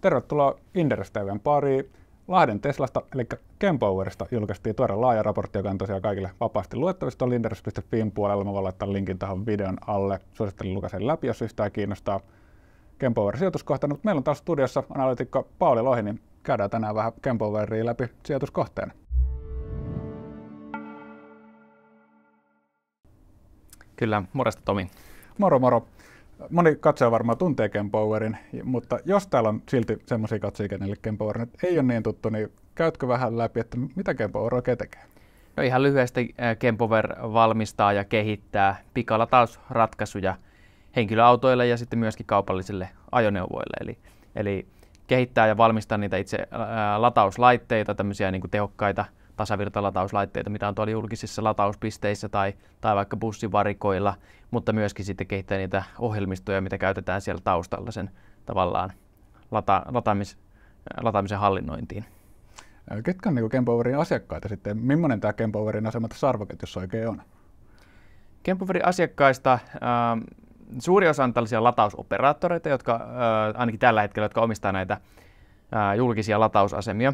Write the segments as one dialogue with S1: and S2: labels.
S1: Tervetuloa Inderes TVn pariin. Lahden Teslasta, eli Kempowerista, julkaistiin tuore laaja raportti, joka on tosiaan kaikille vapaasti luettavista. on linderes.fin puolella. Mä voin laittaa linkin tähän videon alle. Suosittelen lukaisen läpi, jos yhtään kiinnostaa Kempower sijoituskohta. No, Mutta meillä on taas studiossa analytikko Pauli Lohi, niin käydään tänään vähän Kempoweria läpi sijoituskohteen.
S2: Kyllä, morjesta Tomi.
S1: Moro moro moni katsoja varmaan tuntee Ken Powerin, mutta jos täällä on silti semmoisia katsoja, kenelle Ken Power nyt ei ole niin tuttu, niin käytkö vähän läpi, että mitä Ken Power oikein tekee?
S2: No ihan lyhyesti eh, Ken Power valmistaa ja kehittää pikalatausratkaisuja henkilöautoille ja sitten myöskin kaupallisille ajoneuvoille. Eli, eli kehittää ja valmistaa niitä itse eh, latauslaitteita, tämmöisiä niin kuin tehokkaita – tasavirtalatauslaitteita, mitä on tuolla julkisissa latauspisteissä tai, tai vaikka bussivarikoilla, mutta myöskin sitten kehittää niitä ohjelmistoja, mitä käytetään siellä taustalla sen tavallaan lata, lataamis, lataamisen hallinnointiin.
S1: Ketkä on niin Kempoverin asiakkaita sitten? Millainen tämä Kempoverin asema tässä arvoketjussa oikein on?
S2: Kempoverin asiakkaista äh, suuri osa on tällaisia latausoperaattoreita, jotka äh, ainakin tällä hetkellä, jotka omistaa näitä äh, julkisia latausasemia.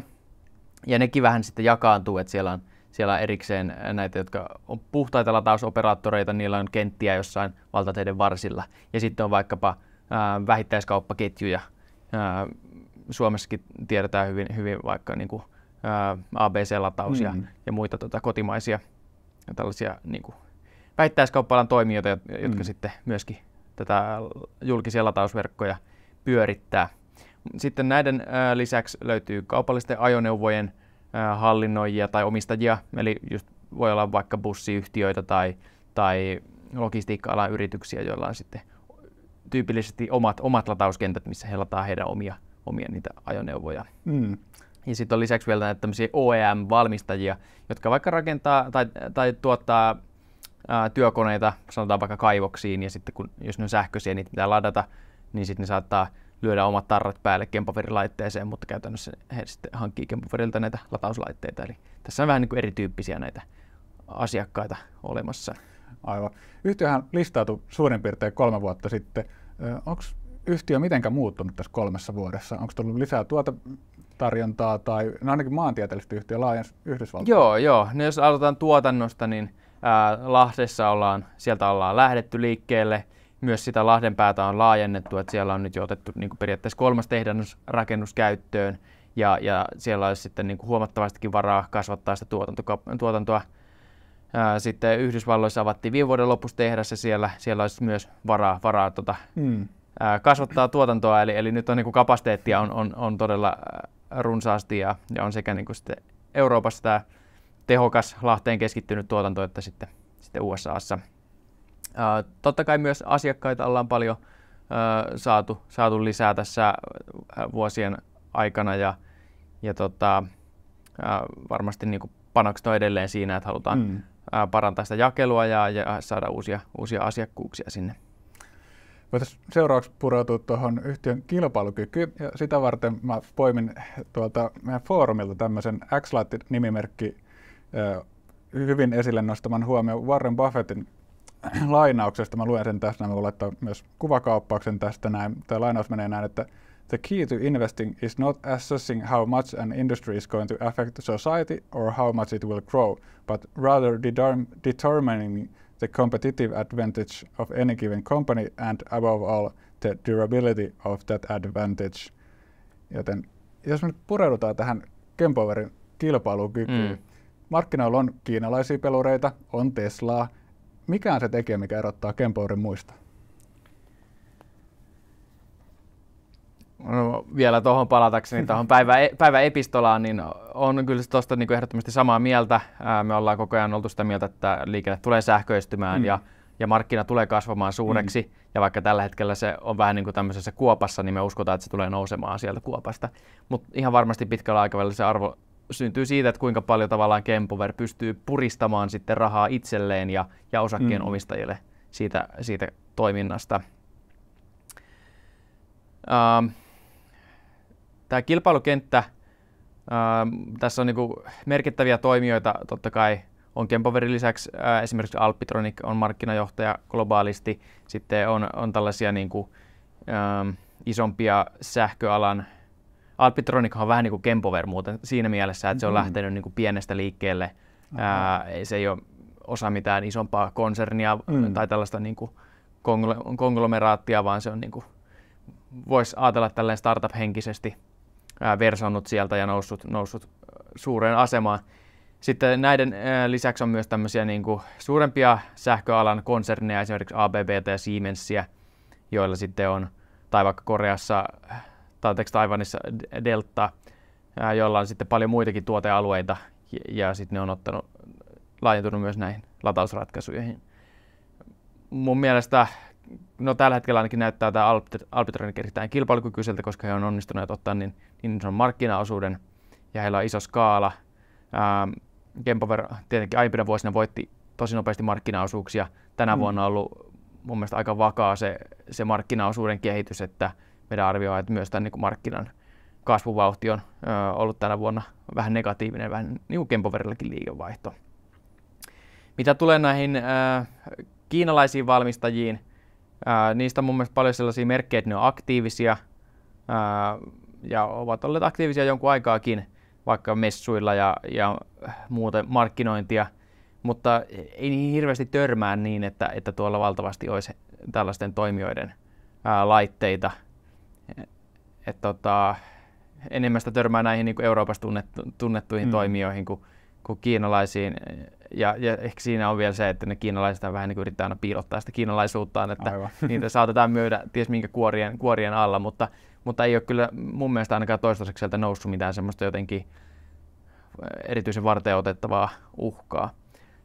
S2: Ja nekin vähän sitten jakaantuu, että siellä on siellä on erikseen näitä, jotka on puhtaita latausoperaattoreita, niillä on kenttiä jossain valtateiden varsilla. Ja sitten on vaikkapa ää, vähittäiskauppaketjuja. Ää, Suomessakin tiedetään hyvin, hyvin vaikka niin kuin, ää, ABC-lataus mm-hmm. ja, mm. ja muita tota, kotimaisia tällaisia niin kuin, vähittäiskauppa toimijoita, jotka mm-hmm. sitten myöskin tätä julkisia latausverkkoja pyörittää. Sitten näiden lisäksi löytyy kaupallisten ajoneuvojen hallinnoijia tai omistajia, eli just voi olla vaikka bussiyhtiöitä tai, tai logistiikka-alan yrityksiä, joilla on sitten tyypillisesti omat, omat latauskentät, missä he lataa heidän omia, omia niitä ajoneuvoja. Mm. Ja sitten on lisäksi vielä näitä tämmöisiä OEM-valmistajia, jotka vaikka rakentaa tai, tai tuottaa ää, työkoneita, sanotaan vaikka kaivoksiin, ja sitten kun, jos ne on sähköisiä, niitä pitää ladata, niin sitten ne saattaa lyödä omat tarrat päälle kempaferi mutta käytännössä he sitten hankkii Kempaferilta näitä latauslaitteita. Eli tässä on vähän niin kuin erityyppisiä näitä asiakkaita olemassa. Aivan. Yhtiöhän listautui
S1: suurin piirtein kolme vuotta sitten. Onko yhtiö mitenkään muuttunut tässä kolmessa vuodessa? Onko tullut lisää tuota tarjontaa tai no ainakin maantieteellistä yhtiö laajensi Yhdysvaltoihin?
S2: Joo, joo. No jos aloitetaan tuotannosta, niin ää, Lahdessa ollaan, sieltä ollaan lähdetty liikkeelle – myös sitä Lahdenpäätä on laajennettu, että siellä on nyt jo otettu niin kuin periaatteessa kolmas tehdasrakennus käyttöön ja, ja siellä olisi sitten niin kuin huomattavastikin varaa kasvattaa sitä tuotantoa. Ää, sitten Yhdysvalloissa avattiin viime vuoden lopussa tehdas ja siellä, siellä olisi myös varaa, varaa tuota, mm. ää, kasvattaa tuotantoa. Eli, eli nyt on niin kuin kapasiteettia on, on, on todella runsaasti ja, ja on sekä niin kuin sitten Euroopassa tämä tehokas Lahteen keskittynyt tuotanto että sitten, sitten USAssa Totta kai myös asiakkaita ollaan paljon saatu, saatu lisää tässä vuosien aikana ja, ja tota, varmasti niin panokset on edelleen siinä, että halutaan mm. parantaa sitä jakelua ja, ja saada uusia, uusia asiakkuuksia sinne.
S1: Voitaisiin seuraavaksi pureutua tuohon yhtiön kilpailukykyyn ja sitä varten mä poimin tuolta meidän foorumilta tämmöisen x nimimerkki hyvin esille nostaman huomioon Warren Buffettin lainauksesta, mä luen sen tästä, mä voin laittaa myös kuvakauppauksen tästä näin. Tämä lainaus menee näin, että The key to investing is not assessing how much an industry is going to affect society or how much it will grow, but rather determining the competitive advantage of any given company and above all the durability of that advantage. Joten jos me nyt pureudutaan tähän Kempoverin kilpailukykyyn, mm. markkinoilla on kiinalaisia pelureita, on Teslaa, mikä on se tekijä, mikä erottaa Kempourin muista?
S2: No, vielä tuohon palatakseni, tuohon päivä, päivä epistolaan, niin on kyllä tuosta niin ehdottomasti samaa mieltä. me ollaan koko ajan oltu sitä mieltä, että liikenne tulee sähköistymään mm. ja, ja markkina tulee kasvamaan suureksi. Mm. Ja vaikka tällä hetkellä se on vähän niin kuin tämmöisessä kuopassa, niin me uskotaan, että se tulee nousemaan sieltä kuopasta. Mutta ihan varmasti pitkällä aikavälillä se arvo syntyy siitä, että kuinka paljon tavallaan Kempover pystyy puristamaan sitten rahaa itselleen ja, ja osakkeen mm. siitä, siitä toiminnasta. Ähm, Tämä kilpailukenttä, ähm, tässä on niinku merkittäviä toimijoita totta kai. On Kempoverin lisäksi äh, esimerkiksi Alpitronic on markkinajohtaja globaalisti. Sitten on, on tällaisia niinku, ähm, isompia sähköalan Alpitronic on vähän niin kuin Kempover muuten siinä mielessä, että se on mm-hmm. lähtenyt niin kuin pienestä liikkeelle. Ää, se ei ole osa mitään isompaa konsernia mm. tai tällaista niin kuin konglomeraattia, vaan se on niin kuin, voisi ajatella tälleen startup-henkisesti ää, versannut sieltä ja noussut, noussut suureen asemaan. Sitten näiden ää, lisäksi on myös tämmöisiä niin kuin suurempia sähköalan konserneja, esimerkiksi ABB ja Siemensia, joilla sitten on, tai vaikka Koreassa tai anteeksi, Taivanissa delta, jolla on sitten paljon muitakin tuotealueita, ja, ja sitten ne on ottanut, laajentunut myös näihin latausratkaisuihin. Mun mielestä, no tällä hetkellä ainakin näyttää tämä Alpitronic erittäin kilpailukykyiseltä, koska he on onnistuneet ottaa niin, niin sanon markkinaosuuden, ja heillä on iso skaala. Ähm, tietenkin aiempina vuosina voitti tosi nopeasti markkinaosuuksia. Tänä mm. vuonna on ollut mun mielestä aika vakaa se, se markkinaosuuden kehitys, että meidän arvio on, että myös tämän niin markkinan kasvuvauhti on ö, ollut tänä vuonna vähän negatiivinen, vähän niin kuin Kempoverillakin liikevaihto. Mitä tulee näihin ö, kiinalaisiin valmistajiin, ö, niistä on mun mielestä paljon sellaisia merkkejä, että ne on aktiivisia ö, ja ovat olleet aktiivisia jonkun aikaakin, vaikka messuilla ja, ja muuten markkinointia, mutta ei niin hirveästi törmää niin, että, että tuolla valtavasti olisi tällaisten toimijoiden ää, laitteita – et tota, enemmän sitä törmää näihin niin kuin Euroopassa tunnettu, tunnettuihin mm. toimijoihin kuin, kuin kiinalaisiin. Ja, ja ehkä siinä on vielä se, että ne kiinalaiset vähän niin kuin yrittää aina piilottaa sitä kiinalaisuuttaan, että Aivan. niitä saatetaan myydä ties minkä kuorien, kuorien alla, mutta, mutta ei ole kyllä mun mielestä ainakaan toistaiseksi sieltä noussut mitään semmoista jotenkin eh, erityisen varten otettavaa uhkaa.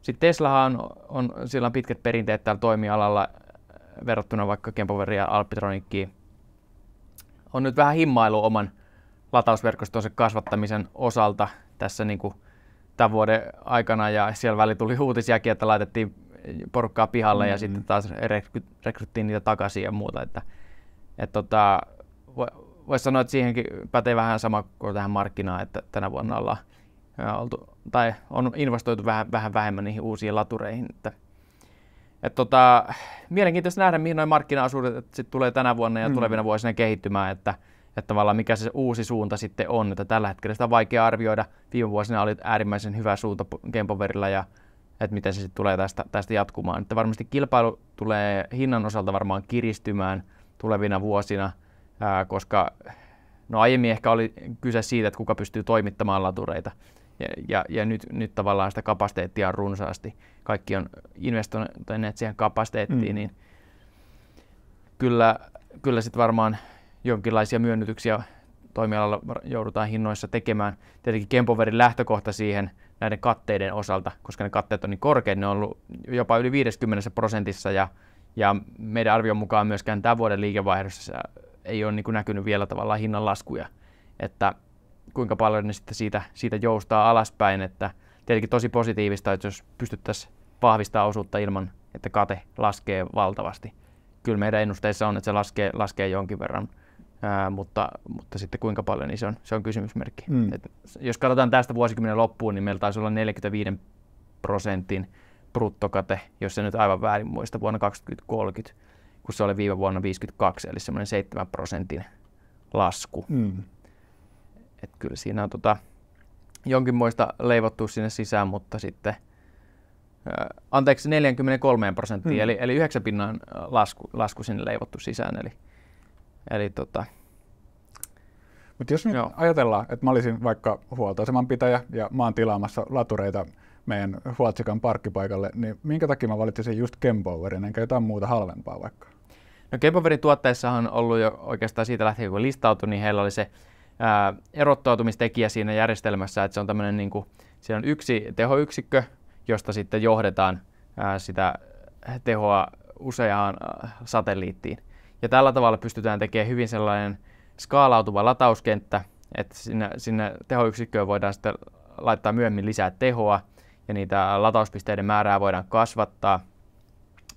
S2: Sitten Teslahan on, on, sillä on pitkät perinteet täällä toimialalla eh, verrattuna vaikka Kempoveria ja Alpitronikkiin, on nyt vähän himmailu oman latausverkostonsa kasvattamisen osalta tässä niin kuin tämän vuoden aikana ja siellä väli tuli uutisiakin, että laitettiin porukkaa pihalle mm-hmm. ja mm. sitten taas rekryttiin niitä takaisin ja muuta. Että, et tota, Voisi sanoa, että siihenkin pätee vähän sama kuin tähän markkinaan, että tänä vuonna ollaan oltu, tai on investoitu vähän, vähän vähemmän niihin uusiin latureihin. Että et tota, mielenkiintoista nähdä, mihin noin markkinaosuudet sit tulee tänä vuonna ja mm. tulevina vuosina kehittymään, että, että tavallaan mikä se uusi suunta sitten on. Että tällä hetkellä sitä on vaikea arvioida. Viime vuosina oli äärimmäisen hyvä suunta Kempoverilla ja että miten se sitten tulee tästä, tästä jatkumaan. Että varmasti kilpailu tulee hinnan osalta varmaan kiristymään tulevina vuosina, ää, koska no aiemmin ehkä oli kyse siitä, että kuka pystyy toimittamaan latureita ja, ja, ja nyt, nyt tavallaan sitä kapasiteettia on runsaasti. Kaikki on investoineet siihen kapasiteettiin, mm. niin kyllä, kyllä sitten varmaan jonkinlaisia myönnytyksiä toimialalla joudutaan hinnoissa tekemään. Tietenkin Kempoverin lähtökohta siihen näiden katteiden osalta, koska ne katteet on niin korkeat, ne on ollut jopa yli 50 prosentissa ja, ja meidän arvion mukaan myöskään tämän vuoden liikevaihdossa ei ole niin näkynyt vielä tavallaan hinnan laskuja. Että kuinka paljon ne sitten siitä, siitä joustaa alaspäin, että tietenkin tosi positiivista, että jos pystyttäisiin vahvistaa osuutta ilman, että kate laskee valtavasti. Kyllä meidän ennusteissa on, että se laskee, laskee jonkin verran, ää, mutta, mutta sitten kuinka paljon, niin se on, se on kysymysmerkki. Mm. Et jos katsotaan tästä vuosikymmenen loppuun, niin meillä taisi olla 45 prosentin bruttokate, jos se nyt aivan väärin muista, vuonna 2030, kun se oli viime vuonna 52, eli semmoinen 7 prosentin lasku. Mm että kyllä siinä on tota, jonkinmoista leivottu sinne sisään, mutta sitten anteeksi, 43 prosenttia, hmm. eli, eli 9 pinnan lasku, lasku sinne leivottu sisään. Eli, eli tota,
S1: mutta jos nyt Joo. ajatellaan, että mä olisin vaikka huoltoaseman pitäjä ja mä oon tilaamassa latureita meidän Huotsikan parkkipaikalle, niin minkä takia mä valitsisin just Kempowerin, enkä jotain muuta halvempaa vaikka?
S2: No Kempowerin tuotteissahan on ollut jo oikeastaan siitä lähtien, kun listautui, niin heillä oli se erottautumistekijä siinä järjestelmässä, että se on tämmöinen niin kuin, siellä on yksi tehoyksikkö, josta sitten johdetaan ää, sitä tehoa useaan satelliittiin. Ja tällä tavalla pystytään tekemään hyvin sellainen skaalautuva latauskenttä, että sinne, sinne tehoyksikköön voidaan sitten laittaa myöhemmin lisää tehoa ja niitä latauspisteiden määrää voidaan kasvattaa.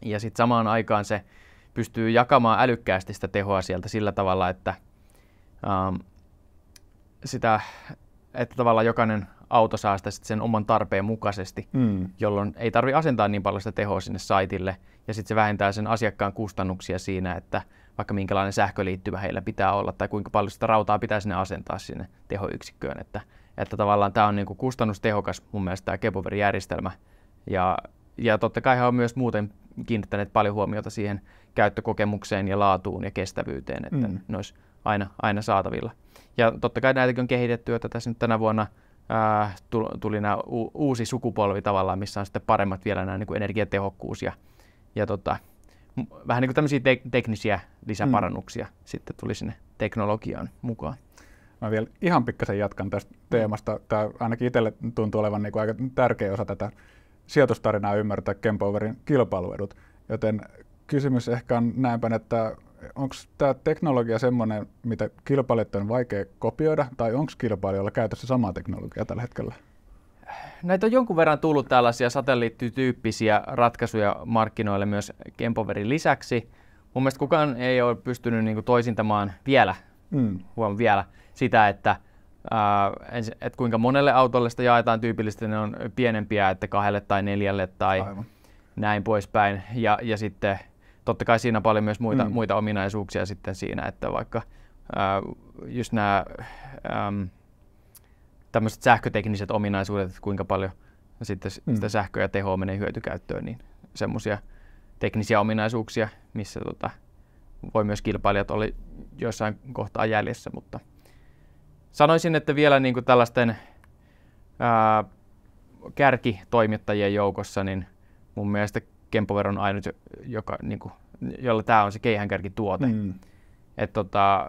S2: Ja sitten samaan aikaan se pystyy jakamaan älykkäästi sitä tehoa sieltä sillä tavalla, että ähm, sitä, että tavallaan jokainen auto saa sitä sen oman tarpeen mukaisesti, mm. jolloin ei tarvi asentaa niin paljon sitä tehoa sinne saitille. Ja sitten se vähentää sen asiakkaan kustannuksia siinä, että vaikka minkälainen sähköliittymä heillä pitää olla tai kuinka paljon sitä rautaa pitää sinne asentaa sinne tehoyksikköön. Että, että tavallaan tämä on niinku kustannustehokas mun mielestä tämä kepover järjestelmä Ja, ja totta kai on myös muuten kiinnittäneet paljon huomiota siihen käyttökokemukseen ja laatuun ja kestävyyteen, että mm. ne olisi aina, aina saatavilla. Ja totta kai näitäkin on kehitetty, että tässä nyt tänä vuonna äh, tuli nämä u- uusi sukupolvi tavallaan, missä on sitten paremmat vielä nämä niin kuin energiatehokkuus ja, ja tota, vähän niin kuin tämmöisiä te- teknisiä lisäparannuksia mm. sitten tuli sinne teknologiaan mukaan.
S1: Mä vielä ihan pikkasen jatkan tästä mm. teemasta. Tämä ainakin itselle tuntuu olevan niin kuin aika tärkeä osa tätä sijoitustarinaa ymmärtää Kempoverin kilpailuedut. Joten kysymys ehkä on näinpä, että onko tämä teknologia semmoinen, mitä kilpailijat on vaikea kopioida, tai onko kilpailijoilla käytössä samaa teknologiaa tällä hetkellä?
S2: Näitä on jonkun verran tullut tällaisia satelliittityyppisiä ratkaisuja markkinoille myös Kempoverin lisäksi. Mun mielestä kukaan ei ole pystynyt niin kuin toisintamaan vielä, mm. huom vielä, sitä, että Uh, et kuinka monelle autolle sitä jaetaan tyypillisesti, ne on pienempiä, että kahdelle tai neljälle tai Aivan. näin poispäin. Ja, ja sitten totta kai siinä paljon myös muita, mm. muita ominaisuuksia sitten siinä, että vaikka äh, just nämä ähm, tämmöiset sähkötekniset ominaisuudet, että kuinka paljon sitten mm. sitä sähköä ja tehoa menee hyötykäyttöön, niin semmoisia teknisiä ominaisuuksia, missä tota, voi myös kilpailijat oli jossain kohtaa jäljessä, mutta sanoisin, että vielä niin kuin tällaisten ää, kärkitoimittajien joukossa, niin mun mielestä Kempover on ainut, joka, niin kuin, jolla tämä on se tuote. Mm. Et, tota,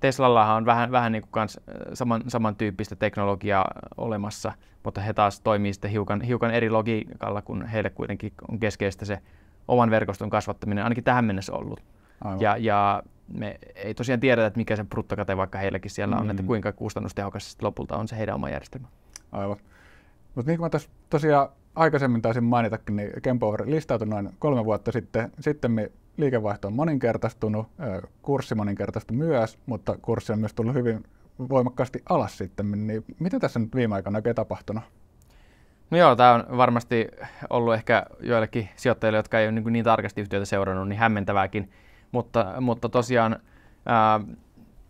S2: Teslallahan on vähän, vähän niin kuin kans äh, saman, samantyyppistä teknologiaa olemassa, mutta he taas toimii sitten hiukan, hiukan eri logiikalla, kun heille kuitenkin on keskeistä se oman verkoston kasvattaminen, ainakin tähän mennessä ollut. Aivan. Ja, ja me ei tosiaan tiedetä, että mikä se bruttokate vaikka heilläkin siellä on, että mm. kuinka kustannustehokas lopulta on se heidän oma järjestelmä. Aivan.
S1: Mutta niin kuin mä tos, tosiaan aikaisemmin taisin mainitakin, niin Kempower listautui noin kolme vuotta sitten. Sitten liikevaihto on moninkertaistunut, kurssi moninkertaistui myös, mutta kurssi on myös tullut hyvin voimakkaasti alas sitten. Niin mitä tässä nyt viime aikoina oikein tapahtunut?
S2: No joo, tämä on varmasti ollut ehkä joillekin sijoittajille, jotka ei ole niin, niin tarkasti yhtiötä seurannut, niin hämmentävääkin. Mutta, mutta tosiaan ää,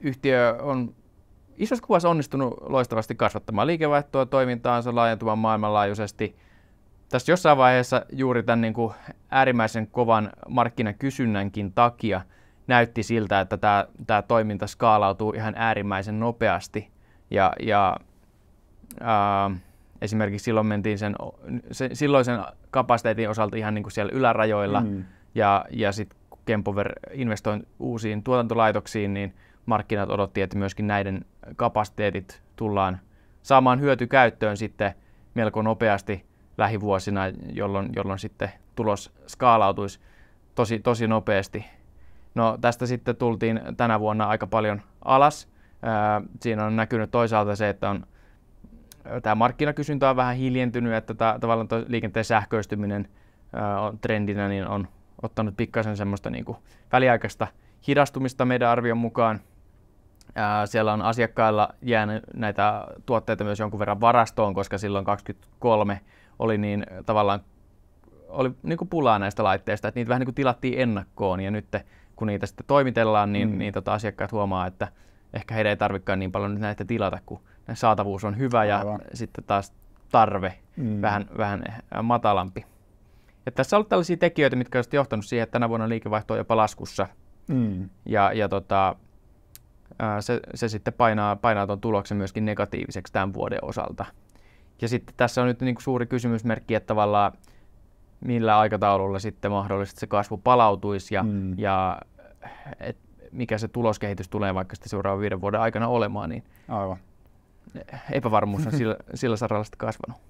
S2: yhtiö on isossa kuvassa onnistunut loistavasti kasvattamaan liikevaihtoa, toimintaansa laajentumaan maailmanlaajuisesti – tässä jossain vaiheessa juuri tämän niin kuin äärimmäisen kovan markkinakysynnänkin takia näytti siltä, että tämä, tämä toiminta skaalautuu ihan äärimmäisen nopeasti. Ja, ja ää, esimerkiksi silloin mentiin sen, se, silloisen kapasiteetin osalta ihan niin kuin siellä ylärajoilla. Mm. Ja, ja sitten Kempover investoi uusiin tuotantolaitoksiin, niin markkinat odotti, että myöskin näiden kapasiteetit tullaan saamaan hyötykäyttöön sitten melko nopeasti – lähivuosina, jolloin, jolloin sitten tulos skaalautuisi tosi, tosi nopeasti. No tästä sitten tultiin tänä vuonna aika paljon alas. Ää, siinä on näkynyt toisaalta se, että on tämä markkinakysyntä on vähän hiljentynyt, että tämä, tavallaan liikenteen sähköistyminen ää, on trendinä niin on ottanut pikkasen semmoista niin kuin väliaikaista hidastumista meidän arvion mukaan. Ää, siellä on asiakkailla jäänyt näitä tuotteita myös jonkun verran varastoon, koska silloin 23 oli niin äh, tavallaan oli niin kuin pulaa näistä laitteista, että niitä vähän niin kuin tilattiin ennakkoon ja nyt kun niitä sitten toimitellaan, niin, mm. niin tota, asiakkaat huomaa, että ehkä heidän ei tarvikaan niin paljon nyt näitä tilata, kun saatavuus on hyvä ja Aivan. sitten taas tarve mm. vähän, vähän äh, matalampi. Ja tässä on ollut tällaisia tekijöitä, mitkä ovat johtanut siihen, että tänä vuonna liikevaihto on jopa laskussa. Mm. Ja, ja tota, äh, se, se sitten painaa, painaa tuon tuloksen myöskin negatiiviseksi tämän vuoden osalta. Ja sitten tässä on nyt niin kuin suuri kysymysmerkki, että tavallaan millä aikataululla sitten mahdollisesti se kasvu palautuisi ja, mm. ja et mikä se tuloskehitys tulee vaikka sitten seuraavan viiden vuoden aikana olemaan, niin Aivan. epävarmuus on sillä, sillä saralla sitten kasvanut.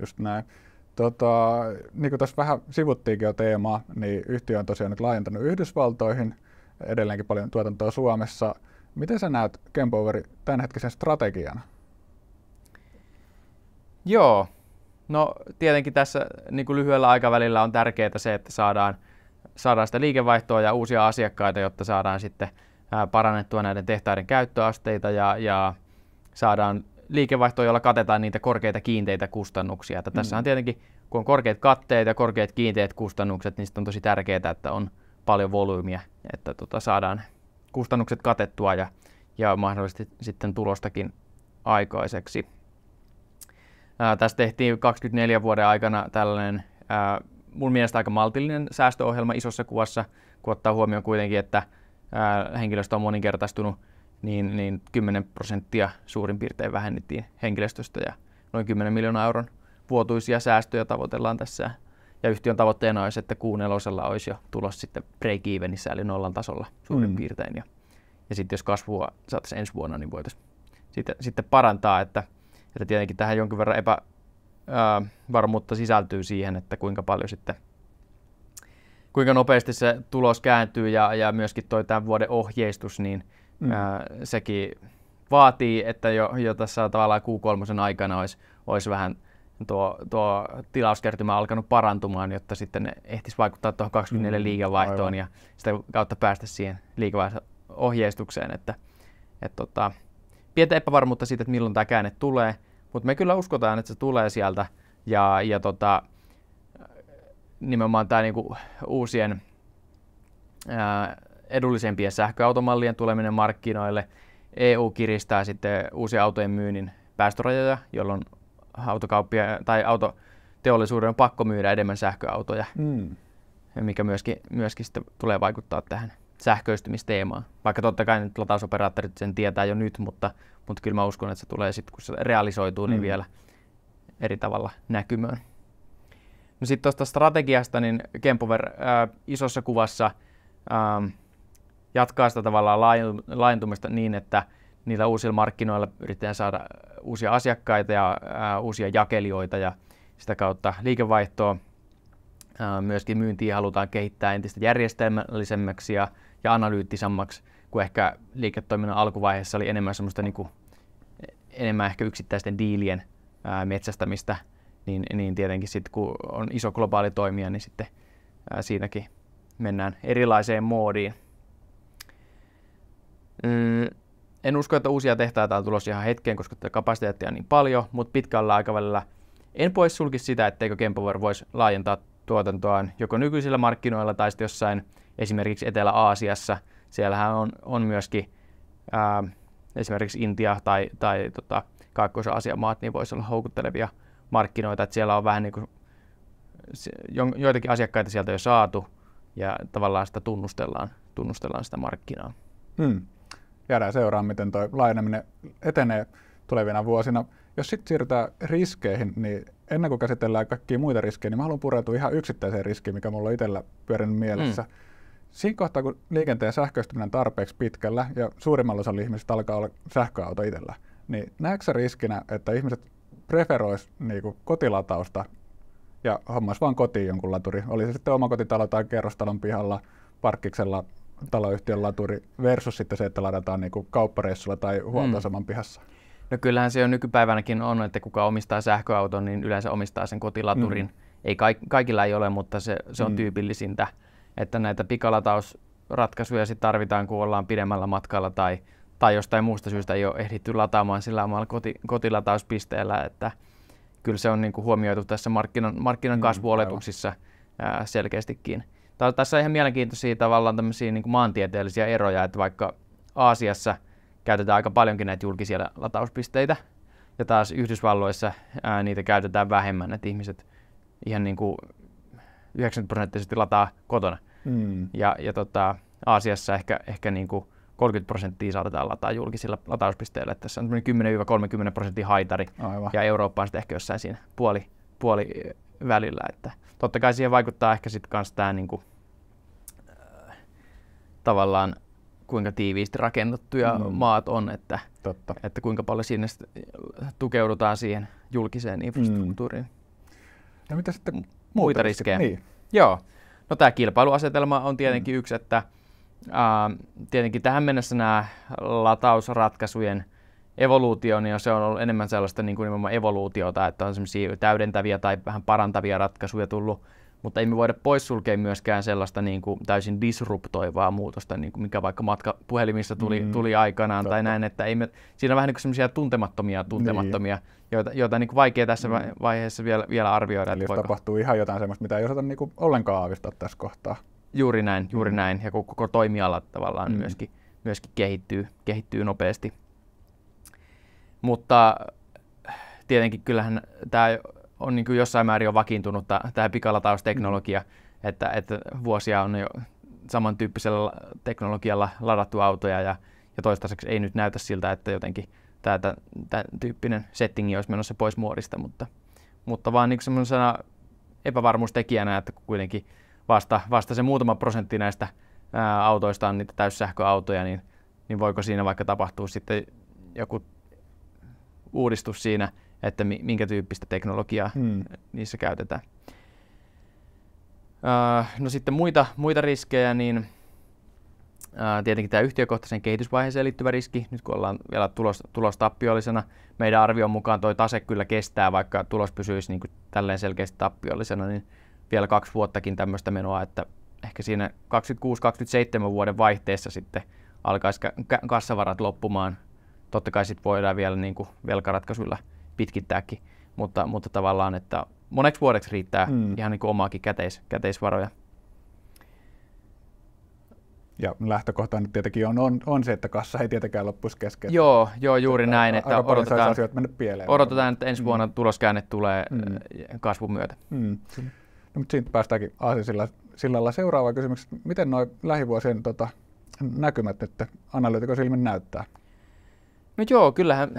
S1: Just näin. Tota, niin kuin tässä vähän sivuttiinkin jo teemaa, niin yhtiö on tosiaan nyt laajentanut Yhdysvaltoihin, edelleenkin paljon tuotantoa Suomessa. Miten sä näet Kempoverin tämänhetkisen strategian?
S2: Joo, no tietenkin tässä niin kuin lyhyellä aikavälillä on tärkeää se, että saadaan, saadaan sitä liikevaihtoa ja uusia asiakkaita, jotta saadaan sitten parannettua näiden tehtaiden käyttöasteita ja, ja saadaan liikevaihtoa, jolla katetaan niitä korkeita kiinteitä kustannuksia. Että tässä on mm. tietenkin, kun on korkeat katteet ja korkeat kiinteät kustannukset, niin on tosi tärkeää, että on paljon volyymiä, että tota, saadaan kustannukset katettua ja, ja mahdollisesti sitten tulostakin aikaiseksi. Ää, tässä tehtiin 24 vuoden aikana tällainen ää, mun mielestä aika maltillinen säästöohjelma isossa kuvassa, kun ottaa huomioon kuitenkin, että ää, henkilöstö on moninkertaistunut, niin, niin 10 prosenttia suurin piirtein vähennettiin henkilöstöstä ja noin 10 miljoonaa euron vuotuisia säästöjä tavoitellaan tässä. Ja yhtiön tavoitteena olisi, että kuun nelosella olisi jo tulos sitten break-evenissä, eli nollan tasolla suurin mm. piirtein. Ja, ja sitten jos kasvua saataisiin ensi vuonna, niin voitaisiin sitten, sitten parantaa, että että tietenkin tähän jonkin verran epävarmuutta sisältyy siihen, että kuinka paljon sitten kuinka nopeasti se tulos kääntyy ja, ja myöskin toi tämän vuoden ohjeistus, niin mm. ää, sekin vaatii, että jo, jo tässä tavallaan Q3 aikana olisi, olisi vähän tuo, tuo tilauskertymä alkanut parantumaan, jotta sitten ne ehtisi vaikuttaa tuohon 24 mm. liikevaihtoon Aivan. ja sitä kautta päästä siihen liikevaihto ohjeistukseen, että, että tota, pientä epävarmuutta siitä, että milloin tämä käänne tulee, mutta me kyllä uskotaan, että se tulee sieltä ja, ja tota, nimenomaan tämä niinku uusien ää, edullisempien sähköautomallien tuleminen markkinoille. EU kiristää sitten uusien autojen myynnin päästörajoja, jolloin autokauppia tai autoteollisuuden on pakko myydä enemmän sähköautoja, mm. mikä myöskin, myöskin sitten tulee vaikuttaa tähän sähköistymisteemaa. Vaikka totta kai nyt latausoperaattorit sen tietää jo nyt, mutta, mutta kyllä mä uskon, että se tulee sitten, kun se realisoituu, niin mm. vielä eri tavalla näkymään. No sitten tuosta strategiasta, niin Kempover äh, isossa kuvassa ähm, jatkaa sitä tavallaan laajentumista niin, että niillä uusilla markkinoilla yritetään saada uusia asiakkaita ja äh, uusia jakelijoita ja sitä kautta liikevaihtoa. Äh, myöskin myyntiä halutaan kehittää entistä järjestelmällisemmäksi ja ja analyyttisemmaksi, kun ehkä liiketoiminnan alkuvaiheessa oli enemmän semmoista niin kuin, enemmän ehkä yksittäisten diilien ää, metsästämistä, niin, niin tietenkin sitten kun on iso globaali toimija, niin sitten ää, siinäkin mennään erilaiseen moodiin. Mm, en usko, että uusia tehtaita on tulossa ihan hetkeen, koska tätä kapasiteettia on niin paljon, mutta pitkällä aikavälillä en pois sulki sitä, etteikö Kempower voisi laajentaa tuotantoaan joko nykyisillä markkinoilla tai sitten jossain esimerkiksi Etelä-Aasiassa, siellähän on, on myöskin ää, esimerkiksi Intia tai, tai tota, Kaakkois-Aasian maat, niin voisi olla houkuttelevia markkinoita, että siellä on vähän niin kuin, joitakin asiakkaita sieltä jo saatu ja tavallaan sitä tunnustellaan, tunnustellaan sitä markkinaa. Hmm.
S1: Jäädään seuraamaan, miten tuo laajeneminen etenee tulevina vuosina. Jos sitten siirrytään riskeihin, niin ennen kuin käsitellään kaikkia muita riskejä, niin mä haluan pureutua ihan yksittäiseen riskiin, mikä mulla on itsellä pyörinyt hmm. mielessä. Hmm siinä kohtaa, kun liikenteen sähköistyminen tarpeeksi pitkällä ja suurimmalla osalla ihmisistä alkaa olla sähköauto itsellä, niin näetkö riskinä, että ihmiset preferoisivat niin kotilatausta ja hommas vaan kotiin jonkun laturi? Oli se sitten omakotitalo tai kerrostalon pihalla, parkkiksella taloyhtiön laturi versus sitten se, että ladataan niin kuin kauppareissulla tai
S2: huoltoaseman mm. pihassa? No kyllähän se on nykypäivänäkin on, että kuka omistaa sähköauton, niin yleensä omistaa sen kotilaturin. Mm. Ei, kaikilla ei ole, mutta se, se on mm. tyypillisintä että näitä pikalatausratkaisuja sit tarvitaan, kun ollaan pidemmällä matkalla tai, tai jostain muusta syystä ei ole ehditty lataamaan sillä omalla koti, kotilatauspisteellä, että kyllä se on niin kuin huomioitu tässä markkinan, markkinan mm, kasvuoletuksissa ää, selkeästikin. Tää, tässä on ihan mielenkiintoisia tavallaan tämmöisiä niin kuin maantieteellisiä eroja, että vaikka Aasiassa käytetään aika paljonkin näitä julkisia latauspisteitä, ja taas Yhdysvalloissa ää, niitä käytetään vähemmän, että ihmiset ihan niin kuin 90 prosenttisesti lataa kotona. Mm. Ja, ja tota, Aasiassa ehkä, ehkä niin kuin 30 prosenttia saatetaan lataa julkisilla latauspisteillä. Tässä on 10-30 prosentin haitari Aivan. ja Eurooppa on sitten ehkä jossain siinä puoli, puoli välillä. Että totta kai siihen vaikuttaa ehkä sitten myös tämä niin kuin, tavallaan kuinka tiiviisti rakennettuja mm. maat on, että, Totta. että kuinka paljon sinne tukeudutaan siihen julkiseen infrastruktuuriin. Mm. Ja mitä sitten mm muita riskejä. Niin. Joo. No tämä kilpailuasetelma on tietenkin mm. yksi, että äh, tietenkin tähän mennessä nämä latausratkaisujen evoluutio, niin se on ollut enemmän sellaista niin kuin nimenomaan evoluutiota, että on täydentäviä tai vähän parantavia ratkaisuja tullut mutta ei me voida poissulkea myöskään sellaista niin kuin täysin disruptoivaa muutosta, niin kuin mikä vaikka matkapuhelimissa tuli, mm. tuli aikanaan Totta. tai näin, että ei me, siinä on vähän niin kuin semmoisia tuntemattomia tuntemattomia, niin. joita, joita niin kuin vaikea tässä mm. vaiheessa vielä, vielä arvioida. Eli että voiko... tapahtuu
S1: ihan jotain sellaista, mitä ei osata niin kuin ollenkaan aavistaa tässä kohtaa.
S2: Juuri näin, juuri mm. näin, ja koko, koko toimiala tavallaan mm. myöskin, myöskin kehittyy, kehittyy nopeasti. Mutta tietenkin kyllähän tämä on niin kuin jossain määrin jo vakiintunut tämä pikalatausteknologia, mm-hmm. että, että vuosia on jo samantyyppisellä teknologialla ladattu autoja ja, ja toistaiseksi ei nyt näytä siltä, että jotenkin tämä, tämä tyyppinen settingi olisi menossa pois muodista, mutta, mutta vaan niin semmoisena epävarmuustekijänä, että kuitenkin vasta, vasta se muutama prosentti näistä ää, autoista on niitä täyssähköautoja, niin, niin voiko siinä vaikka tapahtua sitten joku uudistus siinä, että minkä tyyppistä teknologiaa hmm. niissä käytetään. Uh, no sitten muita, muita riskejä, niin uh, tietenkin tämä yhtiökohtaisen kehitysvaiheeseen liittyvä riski, nyt kun ollaan vielä tulos, tulostappiolisena, meidän arvion mukaan tuo tase kyllä kestää, vaikka tulos pysyisi niin kuin tälleen selkeästi tappiollisena, niin vielä kaksi vuottakin tämmöistä menoa, että ehkä siinä 26-27 vuoden vaihteessa sitten alkaisi kassavarat loppumaan. Totta kai sitten voidaan vielä niin kuin velkaratkaisuilla pitkittääkin, mutta, mutta tavallaan, että moneksi vuodeksi riittää mm. ihan niin omaakin käteis, käteisvaroja.
S1: Ja lähtökohtana tietenkin on, on, on se, että kassa ei tietenkään loppuisi kesken.
S2: Joo, joo juuri tota, näin. Että odotetaan, pieleen, odotetaan, että ensi mm. vuonna mm. tuloskäänne tulee mm. Eh, kasvun myötä.
S1: Mm. No, mutta siitä päästäänkin sillä lailla. seuraava kysymys. Miten nuo lähivuosien tota, näkymät että analyytikon silmin näyttää?
S2: No joo, kyllähän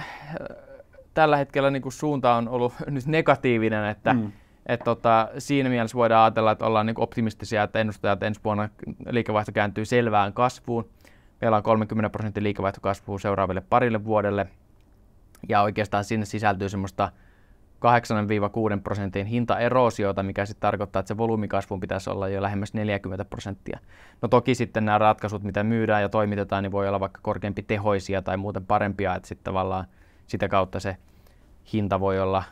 S2: tällä hetkellä niin kuin suunta on ollut nyt negatiivinen, että mm. et tota, siinä mielessä voidaan ajatella, että ollaan niin optimistisia, että ennustajat ensi vuonna liikevaihto kääntyy selvään kasvuun. Meillä on 30 prosentin liikevaihtokasvua seuraaville parille vuodelle. Ja oikeastaan sinne sisältyy semmoista 8-6 prosentin hintaerosiota, mikä sitten tarkoittaa, että se volyymikasvun pitäisi olla jo lähemmäs 40 prosenttia. No toki sitten nämä ratkaisut, mitä myydään ja toimitetaan, niin voi olla vaikka korkeampi tehoisia tai muuten parempia, että sitten tavallaan – sitä kautta se hinta voi olla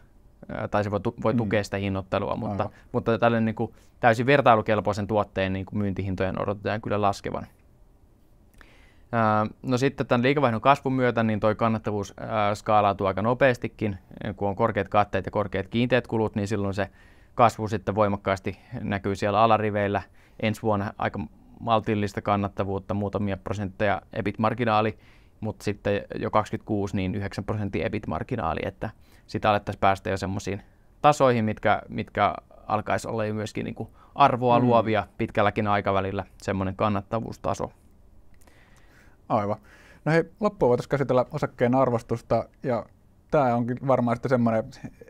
S2: tai se voi, tu- voi mm. tukea mm. sitä hinnoittelua, mutta, mutta tällainen niin kuin täysin vertailukelpoisen tuotteen niin kuin myyntihintojen odotetaan kyllä laskevan. No sitten tämän liikevaihdon kasvun myötä niin toi kannattavuus skaalautuu aika nopeastikin. Kun on korkeat katteet ja korkeat kiinteät kulut, niin silloin se kasvu sitten voimakkaasti näkyy siellä alariveillä. Ensi vuonna aika maltillista kannattavuutta, muutamia prosentteja EBIT-marginaali mutta sitten jo 26 niin 9 prosenttia EBIT-marginaali, että sitä alettaisiin päästä jo semmoisiin tasoihin, mitkä, mitkä alkaisi olla jo myöskin niin kuin arvoa mm. luovia pitkälläkin aikavälillä, semmoinen kannattavuustaso.
S1: Aivan. No hei, loppuun voitaisiin käsitellä osakkeen arvostusta, ja tämä onkin varmaan sitten semmoinen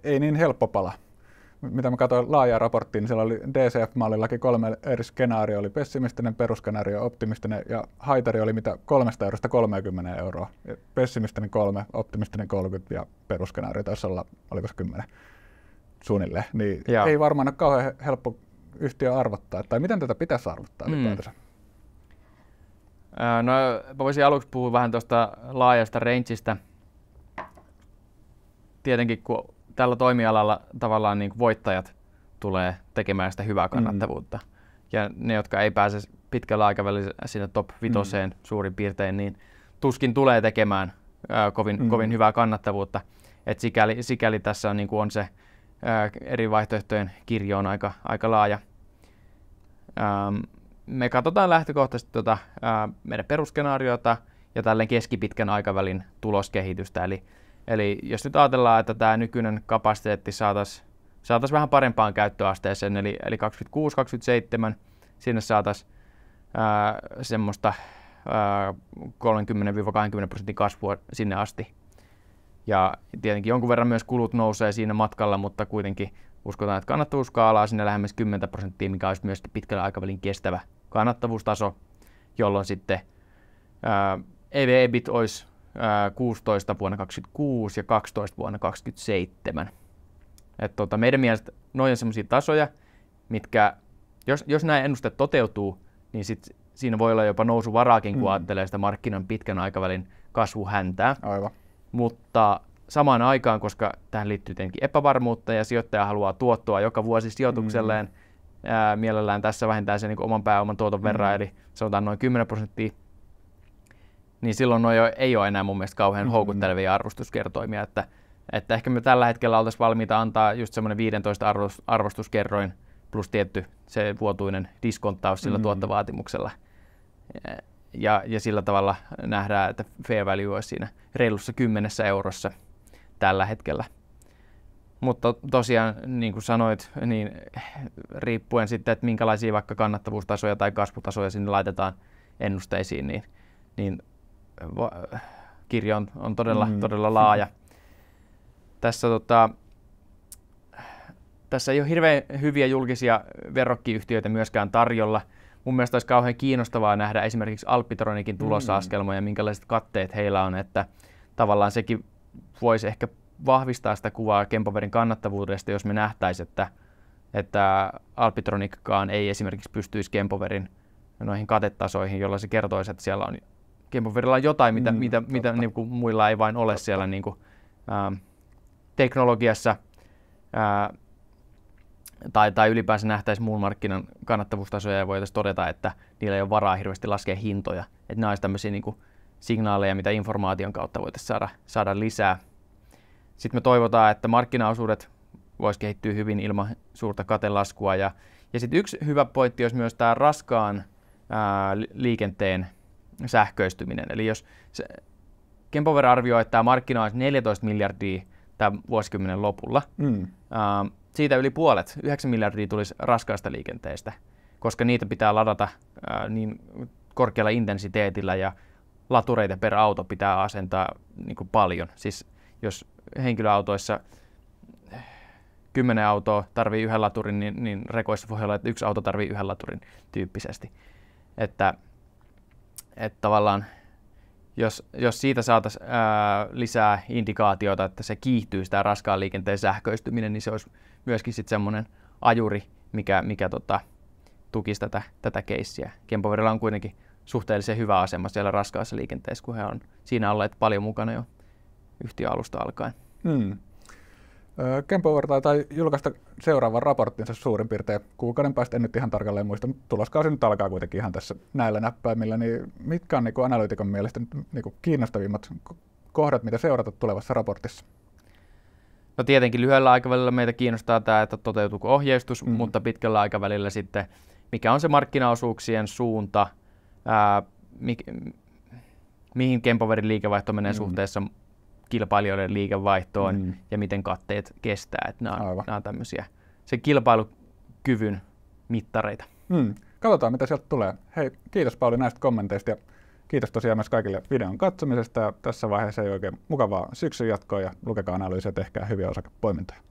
S1: ei niin helppo pala mitä mä katsoin laajaa raporttia, niin siellä oli DCF-mallillakin kolme eri skenaario. Oli pessimistinen, peruskenaario, optimistinen ja haitari oli mitä 300 eurosta 30 euroa. Ja pessimistinen kolme, optimistinen 30 ja peruskenaario taisi olla, oliko se 10 suunnilleen. Niin Joo. ei varmaan ole kauhean helppo yhtiö arvottaa, tai miten tätä pitäisi arvottaa mm.
S2: No, mä voisin aluksi puhua vähän tuosta laajasta rangeista. Tietenkin kun tällä toimialalla tavallaan niin voittajat tulee tekemään sitä hyvää mm. kannattavuutta. Mm. Ja ne, jotka ei pääse pitkällä aikavälillä sinne top vitoseen mm. suurin piirtein, niin tuskin tulee tekemään ää, kovin, mm. kovin hyvää kannattavuutta. Et sikäli, sikäli tässä on, niin kuin on se ää, eri vaihtoehtojen kirjo on aika, aika laaja. Ähm, me katsotaan lähtökohtaisesti tuota, äh, meidän perusskenaariota ja tälleen keskipitkän aikavälin tuloskehitystä, eli Eli jos nyt ajatellaan, että tämä nykyinen kapasiteetti saataisiin saatais vähän parempaan käyttöasteeseen, eli, eli 26-27, sinne saataisiin semmoista 30-20 prosentin kasvua sinne asti. Ja tietenkin jonkun verran myös kulut nousee siinä matkalla, mutta kuitenkin uskotaan, että kannattavuusskaalaa sinne lähemmäs 10 prosenttia, mikä olisi myöskin pitkällä aikavälin kestävä kannattavuustaso, jolloin sitten EV-EBIT olisi 16 vuonna 26 ja 12 vuonna 27. Et tota, meidän mielestä noin on sellaisia tasoja, mitkä, jos, jos nämä ennuste toteutuu, niin sit siinä voi olla jopa nousu varaakin, kun mm. ajattelee sitä markkinan pitkän aikavälin kasvuhäntää. Aivan. Mutta samaan aikaan, koska tähän liittyy tietenkin epävarmuutta ja sijoittaja haluaa tuottoa joka vuosi sijoitukselleen, mm. ää, mielellään tässä vähentää sen niin oman pääoman tuoton mm. verran, eli sanotaan noin 10 prosenttia niin silloin noi ei ole enää mun mielestä kauhean mm-hmm. houkuttelevia arvostuskertoimia. Että, että ehkä me tällä hetkellä oltaisiin valmiita antaa just semmoinen 15 arvostuskerroin plus tietty se vuotuinen diskonttaus sillä mm-hmm. tuottovaatimuksella. Ja, ja sillä tavalla nähdään, että fair value olisi siinä reilussa kymmenessä eurossa tällä hetkellä. Mutta tosiaan, niin kuin sanoit, niin riippuen sitten, että minkälaisia vaikka kannattavuustasoja tai kasvutasoja sinne laitetaan ennusteisiin, niin, niin kirja on, on todella, mm. todella laaja. Tässä, tota, tässä ei ole hirveän hyviä julkisia verrokkiyhtiöitä myöskään tarjolla. Mun mielestä olisi kauhean kiinnostavaa nähdä esimerkiksi Alpitronikin tulosaskelmoja, mm. minkälaiset katteet heillä on, että tavallaan sekin voisi ehkä vahvistaa sitä kuvaa Kempoverin kannattavuudesta, jos me nähtäisiin, että, että Alpitronikkaan ei esimerkiksi pystyisi Kempoverin noihin katetasoihin, jolla se kertoisi, että siellä on Game of Overilla on jotain, mitä, mm, mitä, mitä niin kuin muilla ei vain ole totta. siellä niin kuin, ää, ähm, teknologiassa ää, äh, tai, tai ylipäänsä nähtäisiin muun markkinan kannattavuustasoja ja voitaisiin todeta, että niillä ei ole varaa hirveästi laskea hintoja. Että nämä olisi tämmöisiä niin kuin, signaaleja, mitä informaation kautta voitaisiin saada, saada lisää. Sitten me toivotaan, että markkinaosuudet voisi kehittyä hyvin ilman suurta katelaskua. Ja, ja sitten yksi hyvä pointti olisi myös tämä raskaan ää, äh, liikenteen sähköistyminen. Eli jos se, Kempover arvioi, että tämä markkina olisi 14 miljardia tämän vuosikymmenen lopulla. Mm. Ähm, siitä yli puolet, 9 miljardia, tulisi raskaasta liikenteestä, koska niitä pitää ladata äh, niin korkealla intensiteetillä ja latureita per auto pitää asentaa niin kuin paljon. Siis jos henkilöautoissa kymmenen autoa tarvii yhden laturin, niin, niin rekoissa voi olla, että yksi auto tarvii yhden laturin tyyppisesti. Että että tavallaan jos, jos siitä saataisiin lisää indikaatiota, että se kiihtyy sitä raskaan liikenteen sähköistyminen, niin se olisi myöskin sitten semmoinen ajuri, mikä, mikä tota, tukisi tätä, tätä keissiä. Kempoverilla on kuitenkin suhteellisen hyvä asema siellä raskaassa liikenteessä, kun he on siinä olleet paljon mukana jo yhtiöalusta alkaen.
S1: Hmm. Kempovertaa tai julkaista seuraavan raporttinsa suurin piirtein kuukauden päästä, en nyt ihan tarkalleen muista, mutta tuloskausi nyt alkaa kuitenkin ihan tässä näillä näppäimillä, niin mitkä on niin analyytikon mielestä niin kiinnostavimmat kohdat, mitä seurata tulevassa raportissa?
S2: No tietenkin lyhyellä aikavälillä meitä kiinnostaa tämä, että toteutuuko ohjeistus, mm. mutta pitkällä aikavälillä sitten, mikä on se markkinaosuuksien suunta, ää, mi, mihin Kempoverin liikevaihto menee mm. suhteessa kilpailijoiden liikevaihtoon mm. ja miten katteet kestää. Että nämä, on, Aivan. nämä on tämmöisiä se kilpailukyvyn mittareita. Mm. Katsotaan, mitä sieltä tulee.
S1: Hei, kiitos Pauli näistä kommenteista ja kiitos tosiaan myös kaikille videon katsomisesta. Ja tässä vaiheessa ei oikein mukavaa syksyn jatkoa ja lukekaa analyysiä ja tehkää hyviä osakepoimintoja.